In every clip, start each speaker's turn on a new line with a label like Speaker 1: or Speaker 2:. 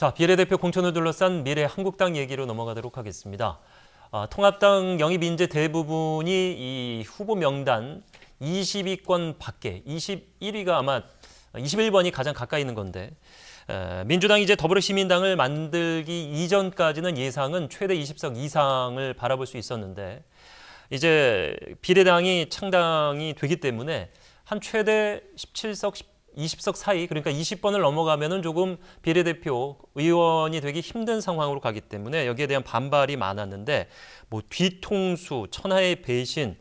Speaker 1: 자, 비례대표 공천을 둘러싼 미래 한국당 얘기로 넘어가도록 하겠습니다. 아, 통합당 영입 인재 대부분이 이 후보 명단 20위권 밖에 21위가 아마 21번이 가장 가까이 있는 건데 에, 민주당 이제 더불어시민당을 만들기 이전까지는 예상은 최대 20석 이상을 바라볼 수 있었는데 이제 비례당이 창당이 되기 때문에 한 최대 17석, 20석 사이 그러니까 20번을 넘어가면은 조금 비례대표 의원이 되기 힘든 상황으로 가기 때문에 여기에 대한 반발이 많았는데 뭐 뒤통수, 천하의 배신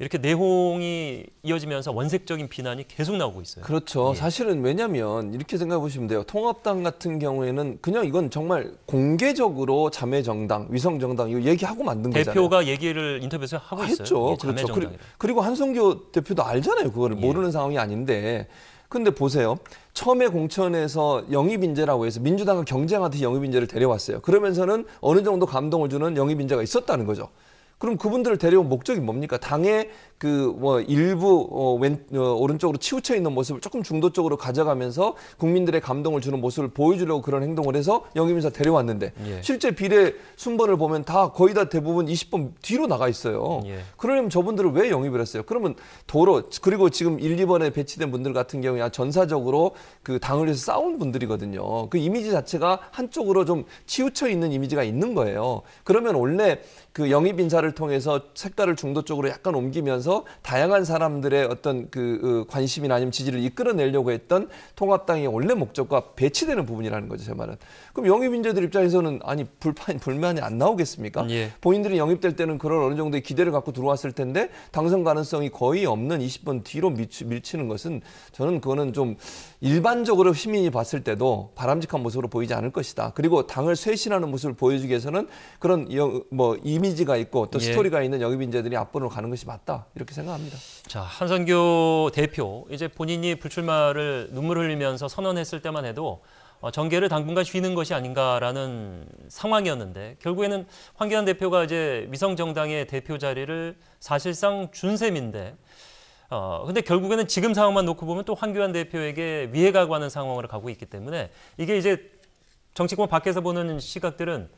Speaker 1: 이렇게 내홍이 이어지면서 원색적인 비난이 계속 나오고 있어요.
Speaker 2: 그렇죠. 예. 사실은 왜냐하면 이렇게 생각해 보시면 돼요. 통합당 같은 경우에는 그냥 이건 정말 공개적으로 자매 정당, 위성 정당 이거 얘기하고 만든 대표가 거잖아요. 대표가
Speaker 1: 얘기를 인터뷰에서 하고 했죠. 아, 있어요. 했죠. 예, 그렇죠. 그리고,
Speaker 2: 그리고 한성교 대표도 알잖아요. 그거를 예. 모르는 상황이 아닌데 근데 보세요. 처음에 공천에서 영입인재라고 해서 민주당과 경쟁하듯이 영입인재를 데려왔어요. 그러면서는 어느 정도 감동을 주는 영입인재가 있었다는 거죠. 그럼 그분들을 데려온 목적이 뭡니까? 당의 그 뭐 일부 어, 왼 어, 오른쪽으로 치우쳐 있는 모습을 조금 중도 쪽으로 가져가면서 국민들의 감동을 주는 모습을 보여주려고 그런 행동을 해서 영입인사 데려왔는데 예. 실제 비례 순번을 보면 다 거의 다 대부분 20번 뒤로 나가 있어요. 예. 그러려면 저분들을 왜 영입을 했어요? 그러면 도로 그리고 지금 1, 2번에 배치된 분들 같은 경우야 전사적으로 그 당을 위해서 싸운 분들이거든요. 그 이미지 자체가 한쪽으로 좀 치우쳐 있는 이미지가 있는 거예요. 그러면 원래 그 영입 인사를 변화를 통해서 색깔을 중도 쪽으로 약간 옮기면서 다양한 사람들의 어떤 그 어, 관심이나 아니면 지지를 이끌어내려고 했던 통합당의 원래 목적과 배치되는 부분이라는 거죠, 제 말은. 그럼 영입인재들 입장에서는 아니 불판 불만이 안 나오겠습니까? 예. 본인들이 영입될 때는 그런 어느 정도의 기대를 갖고 들어왔을 텐데 당선 가능성이 거의 없는 20번 뒤로 밀치, 밀치는 것은 저는 그거는 좀 일반적으로 시민이 봤을 때도 바람직한 모습으로 보이지 않을 것이다. 그리고 당을 쇄신하는 모습을 보여주기 위해서는 그런 뭐 이미지가 있고 어어 예. 스토리가
Speaker 1: 있는 영입인재들이 앞번으로 가는 것이 맞다 이렇게 생각합니다. 자 한선교 대표 이제 본인이 불출마를 눈물 흘리면서 선언했을 때만 해도 어, 전개를 당분간 쉬는 것이 아닌가라는 상황이었는데 결국에는 황교안 대표가 이제 위성 정당의 대표 자리를 사실상 준 셈인데 어, 근데 결국에는 지금 상황만 놓고 보면 또 황교안 대표에게 위해가 가는 상황으로 가고 있기 때문에 이게 이제 정치권 밖에서 보는 시각들은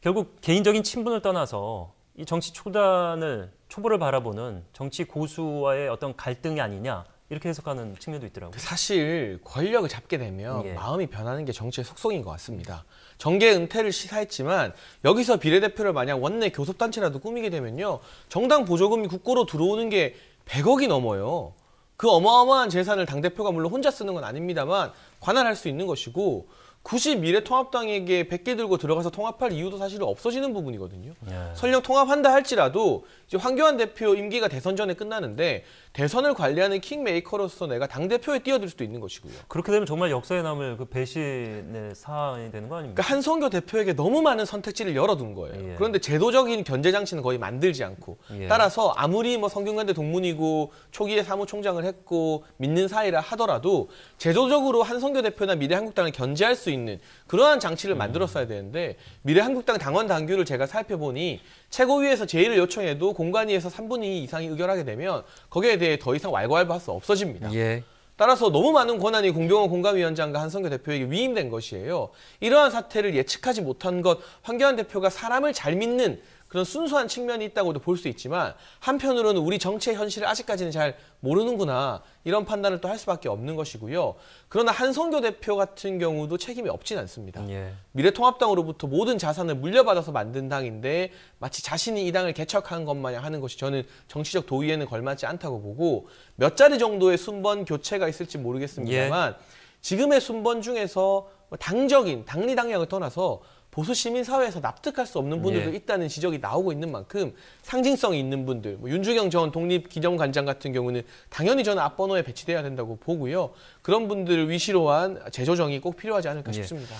Speaker 1: 결국 개인적인 친분을 떠나서 이 정치 초단을 초보를 바라보는 정치 고수와의 어떤 갈등이 아니냐 이렇게 해석하는 측면도 있더라고요. 사실 권력을 잡게 되면 예. 마음이 변하는 게 정치의 속성인 것 같습니다.
Speaker 3: 정계 은퇴를 시사했지만 여기서 비례대표를 만약 원내 교섭단체라도 꾸미게 되면요. 정당 보조금이 국고로 들어오는 게 100억이 넘어요. 그 어마어마한 재산을 당대표가 물론 혼자 쓰는 건 아닙니다만 관할할 수 있는 것이고 굳이 미래통합당에게 100개 들고 들어가서 통합할 이유도 사실은 없어지는 부분이거든요. 예. 설령 통합한다 할지라도 이제 황교안 대표 임기가 대선 전에 끝나는데 대선을 관리하는 킹메이커로서 내가 당대표에 뛰어들 수도 있는 것이고요. 그렇게 되면 정말 역사에 남을 그 배신의 사안이 되는 거 아닙니까? 그러니까 한성교 대표에게 너무 많은 선택지를 열어둔 거예요. 예. 그런데 제도적인 견제장치는 거의 만들지 않고 예. 따라서 아무리 뭐 성균관대 동문이고 초기에 사무총장을 했고 믿는 사이라 하더라도 제도적으로 한성교 대표나 미래한국당을 견제할 수 있는 그러한 장치를 음. 만들었어야 되는데 미래한국당 당원 당규를 제가 살펴보니 최고위에서 제의를 요청해도 공관위에서 3분의 2 이상이 의결하게 되면 거기에 대해 더 이상 왈가왈부할 수 없어집니다. 예. 따라서 너무 많은 권한이 공병호 공감위원장과 한성규 대표에게 위임된 것이에요. 이러한 사태를 예측하지 못한 것, 황교안 대표가 사람을 잘 믿는 그런 순수한 측면이 있다고도 볼 수 있지만 한편으로는 우리 정치의 현실을 아직까지는 잘 모르는구나 이런 판단을 또 할 수밖에 없는 것이고요. 그러나 한성교 대표 같은 경우도 책임이 없진 않습니다. 예. 미래통합당으로부터 모든 자산을 물려받아서 만든 당인데 마치 자신이 이 당을 개척한 것 마냥 하는 것이 저는 정치적 도의에는 걸맞지 않다고 보고 몇 자리 정도의 순번 교체가 있을지 모르겠습니다만 예. 지금의 순번 중에서 뭐 당적인 당리 당량을 떠나서 보수 시민 사회에서 납득할 수 없는 분들도 예. 있다는 지적이 나오고 있는 만큼 상징성이 있는 분들, 뭐 윤주경 전 독립 기정관장 같은 경우는 당연히 저는 앞번호에 배치돼야
Speaker 1: 된다고 보고요. 그런 분들을 위시로 한 재조정이 꼭 필요하지 않을까 네. 싶습니다.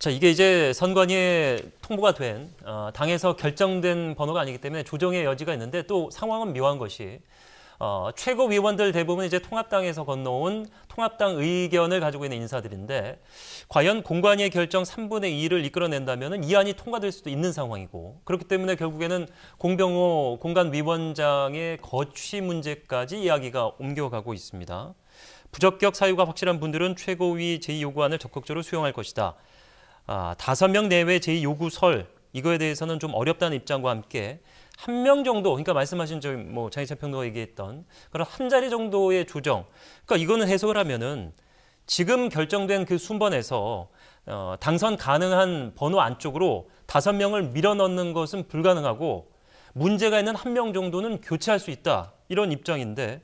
Speaker 1: 자 이게 이제 선관위에 통보가 된 어, 당에서 결정된 번호가 아니기 때문에 조정의 여지가 있는데 또 상황은 묘한 것이 어, 최고위원들 대부분 이제 통합당에서 건너온 통합당 의견을 가지고 있는 인사들인데 과연 공관위의 결정 3분의 2를 이끌어낸다면 이 안이 통과될 수도 있는 상황이고 그렇기 때문에 결국에는 공병호 공간위원장의 거취 문제까지 이야기가 옮겨가고 있습니다. 부적격 사유가 확실한 분들은 최고위 제의 요구안을 적극적으로 수용할 것이다. 아, 5명 내외 제의 요구설 이거에 대해서는 좀 어렵다는 입장과 함께 한명 정도, 그러니까 말씀하신 저뭐 장희찬 평론가 얘기했던 그런 한 자리 정도의 조정, 그러니까 이거는 해석을하면은 지금 결정된 그 순번에서 어, 당선 가능한 번호 안쪽으로 다섯 명을 밀어넣는 것은 불가능하고 문제가 있는 한 명 정도는 교체할 수 있다 이런 입장인데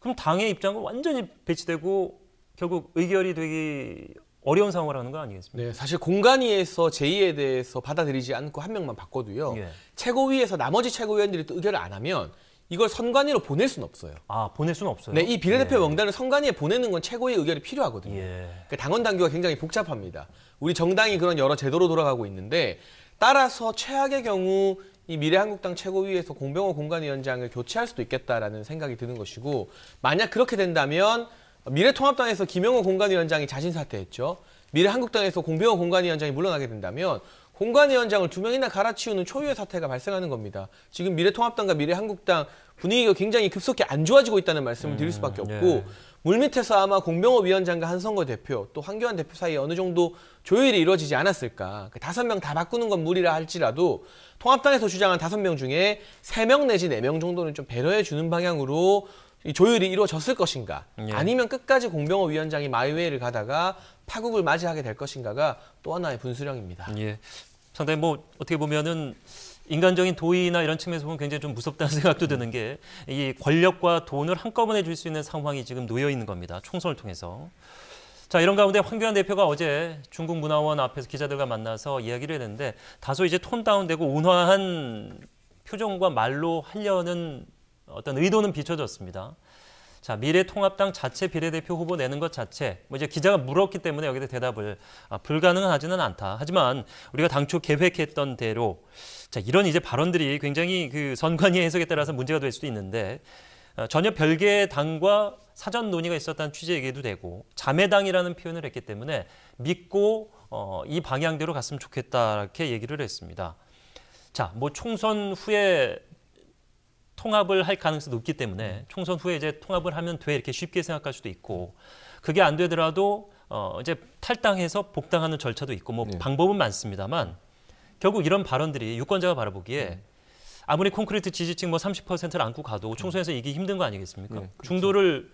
Speaker 1: 그럼 당의 입장은 완전히 배치되고 결국 의결이 되기 어려운 상황을 하는 거 아니겠습니까? 네, 사실
Speaker 3: 공간위에서 제의에 대해서 받아들이지 않고 한 명만 바꿔도요. 예. 최고위에서 나머지 최고위원들이 또 의결을 안 하면 이걸 선관위로 보낼 수는 없어요. 아,
Speaker 1: 보낼 수는 없어요.
Speaker 3: 네, 이 비례대표 예. 명단을 선관위에 보내는 건 최고의 의결이 필요하거든요. 예. 그러니까 당원 당규가 굉장히 복잡합니다. 우리 정당이 그런 여러 제도로 돌아가고 있는데 따라서 최악의 경우 이 미래한국당 최고위에서 공병호 공간위원장을 교체할 수도 있겠다라는 생각이 드는 것이고 만약 그렇게 된다면 미래통합당에서 김영호 공관위원장이 자신 사퇴했죠. 미래한국당에서 공병호 공관위원장이 물러나게 된다면 공관위원장을 두 명이나 갈아치우는 초유의 사태가 발생하는 겁니다. 지금 미래통합당과 미래한국당 분위기가 굉장히 급속히 안 좋아지고 있다는 말씀을 드릴 음, 수밖에 없고 예. 물밑에서 아마 공병호 위원장과 한선거 대표 또 황교안 대표 사이에 어느 정도 조율이 이루어지지 않았을까. 그 다섯 명 다 바꾸는 건 무리라 할지라도 통합당에서 주장한 다섯 명 중에 세 명 내지 네 명 정도는 좀 배려해 주는 방향으로 조율이 이루어졌을 것인가 예. 아니면
Speaker 1: 끝까지 공병호 위원장이 마이웨이를 가다가 파국을 맞이하게 될 것인가가 또 하나의 분수령입니다. 예. 상당히 뭐 어떻게 보면은 인간적인 도의나 이런 측면에서 보면 굉장히 좀 무섭다는 생각도 드는 게 이 권력과 돈을 한꺼번에 줄 수 있는 상황이 지금 놓여 있는 겁니다. 총선을 통해서. 자 이런 가운데 황교안 대표가 어제 중국 문화원 앞에서 기자들과 만나서 이야기를 했는데 다소 이제 톤 다운되고 온화한 표정과 말로 하려는 어떤 의도는 비춰졌습니다. 자, 미래통합당 자체 비례대표 후보 내는 것 자체, 뭐 이제 기자가 물었기 때문에 여기서 대답을 아, 불가능하지는 않다. 하지만 우리가 당초 계획했던 대로 자, 이런 이제 발언들이 굉장히 그 선관위 해석에 따라서 문제가 될 수도 있는데 아, 전혀 별개의 당과 사전 논의가 있었다는 취지의 얘기도 되고 자매당이라는 표현을 했기 때문에 믿고 어, 이 방향대로 갔으면 좋겠다 이렇게 얘기를 했습니다. 자, 뭐 총선 후에 통합을 할 가능성이 높기 때문에 음. 총선 후에 이제 통합을 하면 돼 이렇게 쉽게 생각할 수도 있고 그게 안 되더라도 어 이제 탈당해서 복당하는 절차도 있고 뭐 네. 방법은 많습니다만 결국 이런 발언들이 유권자가 바라보기에 네. 아무리 콘크리트 지지층 뭐 30%를 안고 가도 네. 총선에서 이기 기 힘든 거 아니겠습니까? 네, 그렇죠. 중도를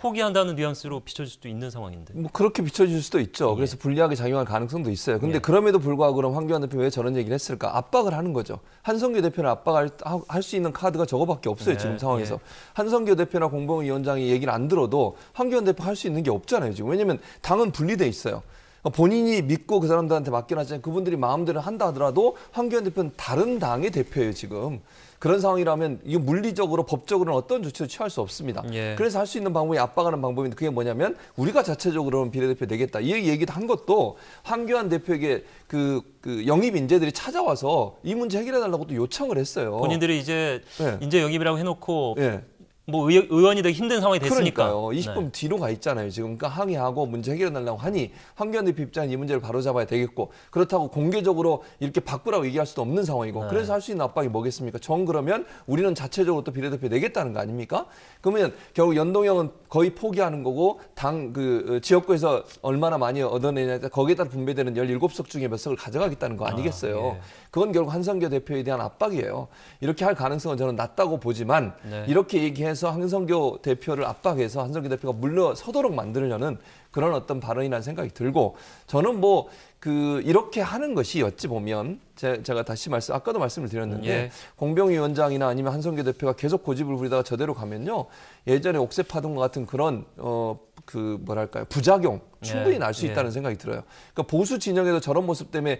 Speaker 1: 포기한다는 뉘앙스로 비춰질 수도 있는 상황인데.
Speaker 2: 뭐 그렇게 비춰질 수도 있죠. 예. 그래서 불리하게 작용할 가능성도 있어요. 근데 예. 그럼에도 불구하고 그럼 황교안 대표 왜 저런 얘기를 했을까? 압박을 하는 거죠. 한성규 대표는 압박할 할 수 있는 카드가 저거밖에 없어요. 예. 지금 상황에서. 예. 한성규 대표나 공범위원장이 얘기를 안 들어도 황교안 대표 할 수 있는 게 없잖아요. 지금 왜냐면 당은 분리돼 있어요. 그러니까 본인이 믿고 그 사람들한테 맡겨놨지만 그분들이 마음대로 한다 하더라도 황교안 대표는 다른 당의 대표예요 지금. 그런 상황이라면 이 물리적으로 법적으로는 어떤 조치도 취할 수 없습니다. 예. 그래서 할 수 있는 방법이 압박하는 방법인데 그게 뭐냐면 우리가 자체적으로는 비례대표 되겠다 이 얘기도 한 것도 황교안 대표에게 그, 그 영입 인재들이 찾아와서 이 문제 해결해 달라고 또 요청을 했어요. 본인들이
Speaker 1: 이제 예. 인재 영입이라고 해놓고 예.
Speaker 2: 뭐 의, 원이
Speaker 1: 되기 힘든 상황이 됐으니까. 그러니까요. 20분 네. 뒤로
Speaker 2: 가 있잖아요. 지금 그러니까 항의하고 문제 해결해 달라고 하니 황교안 대표 입장은 이 문제를 바로잡아야 되겠고 그렇다고 공개적으로 이렇게 바꾸라고 얘기할 수도 없는 상황이고 네. 그래서 할 수 있는 압박이 뭐겠습니까? 정 그러면 우리는 자체적으로 또 비례대표 내겠다는 거 아닙니까? 그러면 결국 연동형은 거의 포기하는 거고 당그 어, 지역구에서 얼마나 많이 얻어내냐 거기에 따라 분배되는 17석 중에 몇 석을 가져가겠다는 거 아, 아니겠어요. 아, 예. 그건 결국 한성교 대표에 대한 압박이에요. 이렇게 할 가능성은 저는 낮다고 보지만 네. 이렇게 얘기해서 그래서 한성교 대표를 압박해서 한성교 대표가 물러서도록 만들려는 그런 어떤 발언이라는 생각이 들고 저는 뭐 그 이렇게 하는 것이 어찌 보면 제, 가 다시 말씀 아까도 말씀을 드렸는데 예. 공병 위원장이나 아니면 한성교 대표가 계속 고집을 부리다가 저대로 가면요 예전에 옥새 파동과 같은 그런 어 그 뭐랄까요 부작용 충분히 예. 날수 예. 있다는 예. 생각이 들어요. 그러니까 보수 진영에서 저런 모습 때문에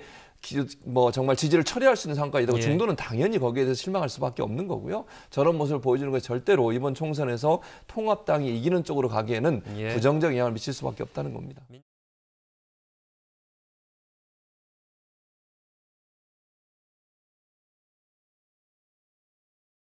Speaker 2: 뭐 정말 지지를 처리할 수 있는 상황까지 다고 예. 중도는 당연히 거기에 대해서 실망할 수밖에 없는 거고요. 저런 모습을 보여주는 것이 절대로 이번 총선에서 통합당이 이기는 쪽으로 가기에는 예. 부정적 영향을 미칠 수밖에 없다는 겁니다.